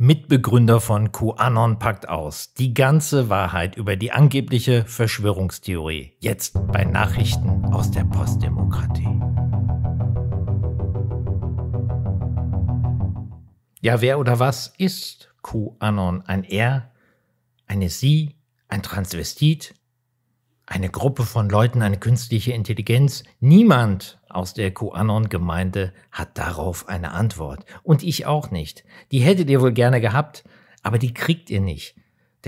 Mitbegründer von QAnon packt aus. Die ganze Wahrheit über die angebliche Verschwörungstheorie. Jetzt bei Nachrichten aus der Postdemokratie. Ja, wer oder was ist QAnon? Ein Er, eine Sie, ein Transvestit, eine Gruppe von Leuten, eine künstliche Intelligenz. Niemand aus der QAnon-Gemeinde hat darauf eine Antwort. Und ich auch nicht. Die hättet ihr wohl gerne gehabt, aber die kriegt ihr nicht.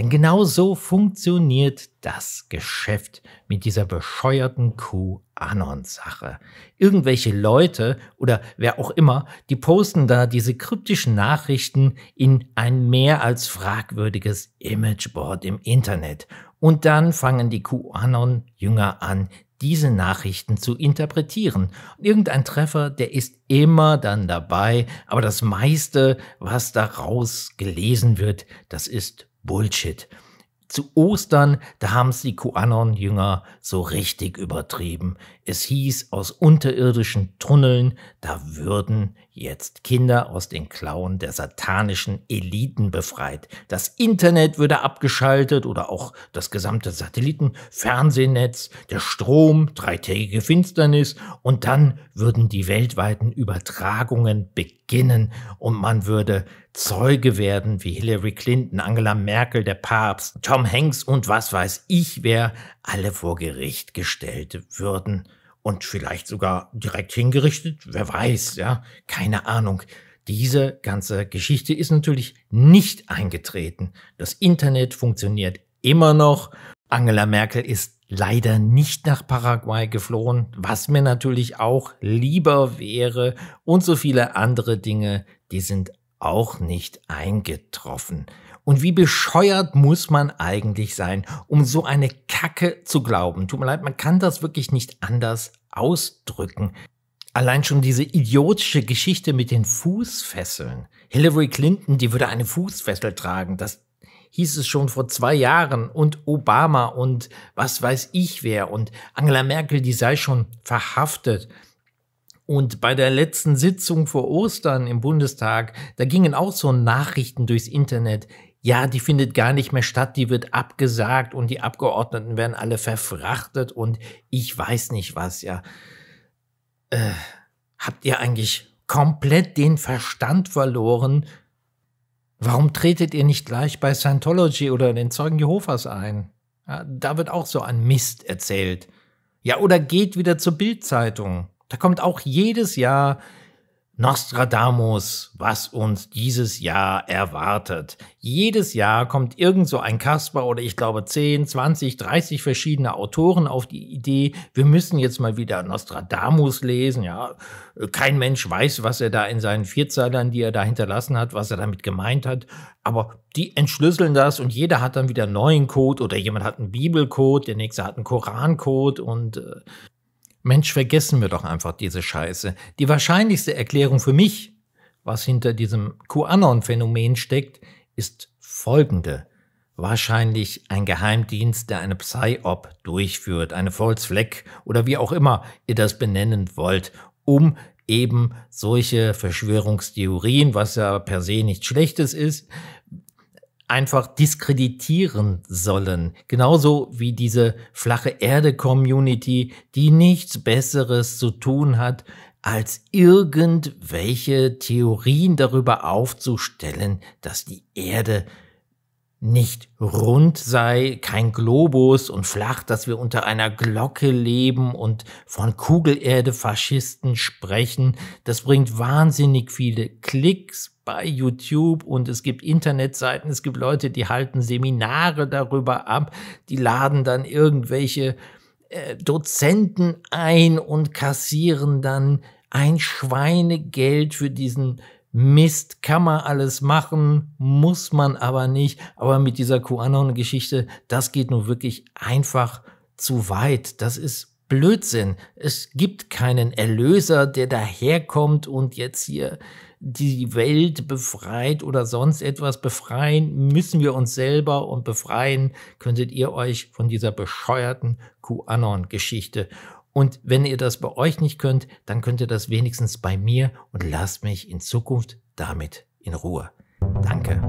Denn genau so funktioniert das Geschäft mit dieser bescheuerten q anon sache Irgendwelche Leute oder wer auch immer, die posten da diese kryptischen Nachrichten in ein mehr als fragwürdiges Imageboard im Internet. Und dann fangen die QAnon-Jünger an, diese Nachrichten zu interpretieren. Und irgendein Treffer, der ist immer dann dabei, aber das meiste, was daraus gelesen wird, das ist Bullshit. Zu Ostern, da haben es die kuanon jünger so richtig übertrieben. Es hieß, aus unterirdischen Tunneln, da würden jetzt Kinder aus den Klauen der satanischen Eliten befreit. Das Internet würde abgeschaltet oder auch das gesamte Satellitenfernsehnetz, der Strom, dreitägige Finsternis und dann würden die weltweiten Übertragungen beginnen und man würde Zeuge werden wie Hillary Clinton, Angela Merkel, der Papst, Tom Tom Hanks und was weiß ich wer alle vor Gericht gestellt würden und vielleicht sogar direkt hingerichtet, wer weiß, ja, keine Ahnung. Diese ganze Geschichte ist natürlich nicht eingetreten. Das Internet funktioniert immer noch. Angela Merkel ist leider nicht nach Paraguay geflohen, was mir natürlich auch lieber wäre und so viele andere Dinge, die sind auch nicht eingetroffen. Und wie bescheuert muss man eigentlich sein, um so eine Kacke zu glauben? Tut mir leid, man kann das wirklich nicht anders ausdrücken. Allein schon diese idiotische Geschichte mit den Fußfesseln. Hillary Clinton, die würde eine Fußfessel tragen. Das hieß es schon vor zwei Jahren. Und Obama und was weiß ich wer. Und Angela Merkel, die sei schon verhaftet. Und bei der letzten Sitzung vor Ostern im Bundestag, da gingen auch so Nachrichten durchs Internet ja, die findet gar nicht mehr statt, die wird abgesagt und die Abgeordneten werden alle verfrachtet und ich weiß nicht was, ja. Äh, habt ihr eigentlich komplett den Verstand verloren? Warum tretet ihr nicht gleich bei Scientology oder den Zeugen Jehovas ein? Ja, da wird auch so ein Mist erzählt. Ja, oder geht wieder zur Bildzeitung. Da kommt auch jedes Jahr Nostradamus, was uns dieses Jahr erwartet. Jedes Jahr kommt irgend so ein Kasper oder ich glaube 10, 20, 30 verschiedene Autoren auf die Idee, wir müssen jetzt mal wieder Nostradamus lesen, ja. Kein Mensch weiß, was er da in seinen Vierzeilern, die er da hinterlassen hat, was er damit gemeint hat. Aber die entschlüsseln das und jeder hat dann wieder einen neuen Code oder jemand hat einen Bibelcode, der nächste hat einen Korancode und äh, Mensch, vergessen wir doch einfach diese Scheiße. Die wahrscheinlichste Erklärung für mich, was hinter diesem QAnon-Phänomen steckt, ist folgende. Wahrscheinlich ein Geheimdienst, der eine Psy-Op durchführt, eine Flag oder wie auch immer ihr das benennen wollt, um eben solche Verschwörungstheorien, was ja per se nichts Schlechtes ist, einfach diskreditieren sollen. Genauso wie diese flache Erde-Community, die nichts Besseres zu tun hat, als irgendwelche Theorien darüber aufzustellen, dass die Erde nicht rund sei, kein Globus und flach, dass wir unter einer Glocke leben und von Kugelerde-Faschisten sprechen. Das bringt wahnsinnig viele Klicks bei YouTube und es gibt Internetseiten, es gibt Leute, die halten Seminare darüber ab, die laden dann irgendwelche äh, Dozenten ein und kassieren dann ein Schweinegeld für diesen Mist, kann man alles machen, muss man aber nicht. Aber mit dieser QAnon-Geschichte, das geht nur wirklich einfach zu weit. Das ist Blödsinn. Es gibt keinen Erlöser, der daherkommt und jetzt hier die Welt befreit oder sonst etwas befreien. Müssen wir uns selber und befreien, könntet ihr euch von dieser bescheuerten QAnon-Geschichte. Und wenn ihr das bei euch nicht könnt, dann könnt ihr das wenigstens bei mir und genau. lasst mich in Zukunft damit in Ruhe. Danke.